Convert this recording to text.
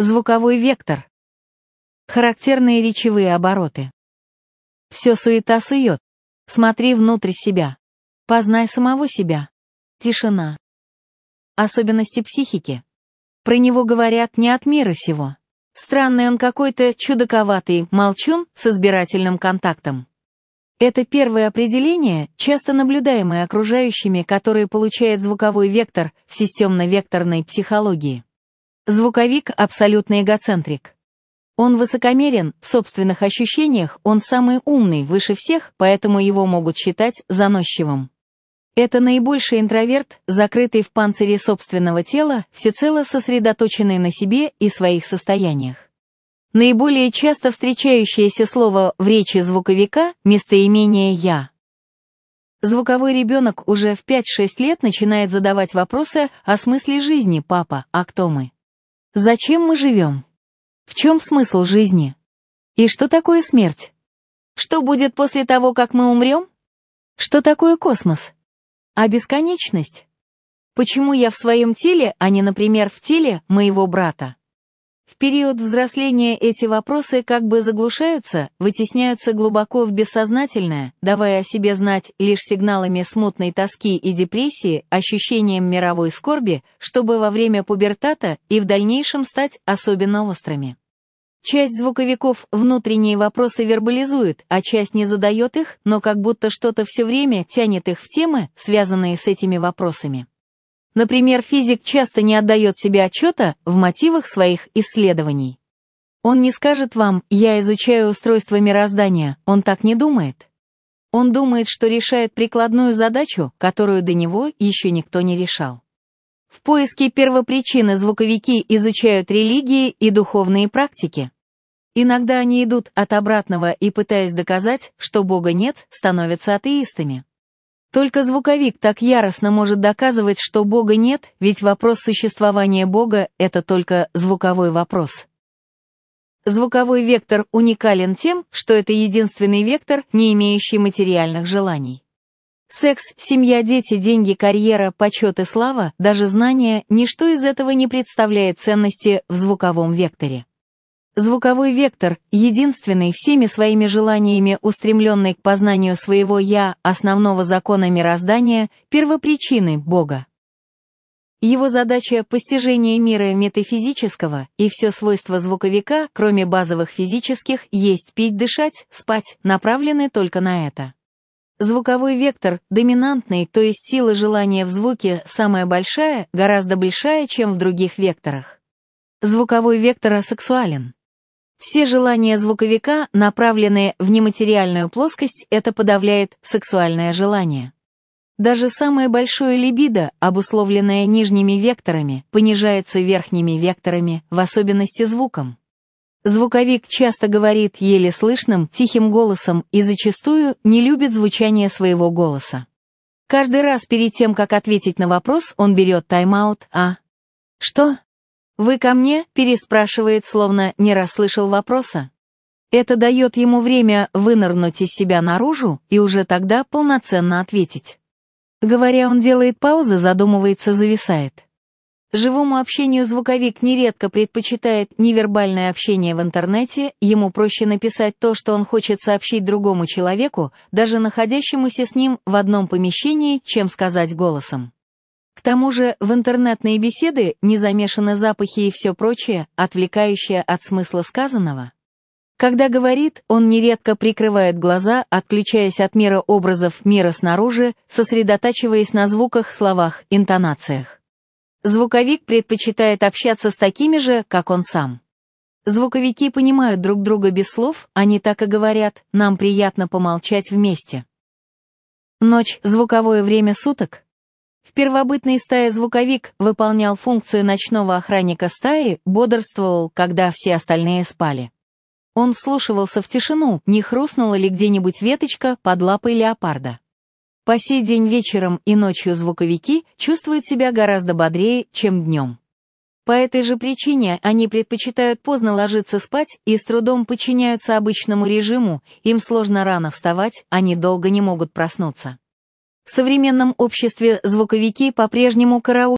Звуковой вектор. Характерные речевые обороты. Все суета-сует. Смотри внутрь себя. Познай самого себя. Тишина. Особенности психики. Про него говорят не от мира сего. Странный он какой-то чудаковатый молчун с избирательным контактом. Это первое определение, часто наблюдаемое окружающими, которые получают звуковой вектор в системно-векторной психологии. Звуковик абсолютный эгоцентрик. Он высокомерен, в собственных ощущениях он самый умный, выше всех, поэтому его могут считать заносчивым. Это наибольший интроверт, закрытый в панцире собственного тела, всецело сосредоточенный на себе и своих состояниях. Наиболее часто встречающееся слово в речи звуковика – местоимение «я». Звуковой ребенок уже в 5-6 лет начинает задавать вопросы о смысле жизни «папа», «а кто мы?». Зачем мы живем? В чем смысл жизни? И что такое смерть? Что будет после того, как мы умрем? Что такое космос? А бесконечность? Почему я в своем теле, а не, например, в теле моего брата? В период взросления эти вопросы как бы заглушаются, вытесняются глубоко в бессознательное, давая о себе знать лишь сигналами смутной тоски и депрессии, ощущением мировой скорби, чтобы во время пубертата и в дальнейшем стать особенно острыми. Часть звуковиков внутренние вопросы вербализует, а часть не задает их, но как будто что-то все время тянет их в темы, связанные с этими вопросами. Например, физик часто не отдает себе отчета в мотивах своих исследований. Он не скажет вам «я изучаю устройство мироздания», он так не думает. Он думает, что решает прикладную задачу, которую до него еще никто не решал. В поиске первопричины звуковики изучают религии и духовные практики. Иногда они идут от обратного и, пытаясь доказать, что Бога нет, становятся атеистами. Только звуковик так яростно может доказывать, что Бога нет, ведь вопрос существования Бога — это только звуковой вопрос. Звуковой вектор уникален тем, что это единственный вектор, не имеющий материальных желаний. Секс, семья, дети, деньги, карьера, почет и слава, даже знания, ничто из этого не представляет ценности в звуковом векторе. Звуковой вектор, единственный всеми своими желаниями устремленный к познанию своего «я» основного закона мироздания, первопричины Бога. Его задача — постижение мира метафизического, и все свойства звуковика, кроме базовых физических, есть пить, дышать, спать, направлены только на это. Звуковой вектор доминантный, то есть сила желания в звуке самая большая, гораздо большая, чем в других векторах. Звуковой вектор асексуален. Все желания звуковика, направленные в нематериальную плоскость, это подавляет сексуальное желание. Даже самое большое либидо, обусловленное нижними векторами, понижается верхними векторами, в особенности звуком. Звуковик часто говорит еле слышным, тихим голосом и зачастую не любит звучание своего голоса. Каждый раз перед тем, как ответить на вопрос, он берет тайм-аут, а... Что? «Вы ко мне?» — переспрашивает, словно не расслышал вопроса. Это дает ему время вынырнуть из себя наружу и уже тогда полноценно ответить. Говоря, он делает паузы, задумывается, зависает. Живому общению звуковик нередко предпочитает невербальное общение в интернете, ему проще написать то, что он хочет сообщить другому человеку, даже находящемуся с ним в одном помещении, чем сказать голосом. К тому же в интернетные беседы не замешаны запахи и все прочее, отвлекающее от смысла сказанного. Когда говорит, он нередко прикрывает глаза, отключаясь от мира образов мира снаружи, сосредотачиваясь на звуках, словах, интонациях. Звуковик предпочитает общаться с такими же, как он сам. Звуковики понимают друг друга без слов, они так и говорят, нам приятно помолчать вместе. Ночь, звуковое время суток, в первобытной стае звуковик выполнял функцию ночного охранника стаи, бодрствовал, когда все остальные спали. Он вслушивался в тишину, не хрустнула ли где-нибудь веточка под лапой леопарда. По сей день вечером и ночью звуковики чувствуют себя гораздо бодрее, чем днем. По этой же причине они предпочитают поздно ложиться спать и с трудом подчиняются обычному режиму, им сложно рано вставать, они долго не могут проснуться. В современном обществе звуковики по-прежнему караулят.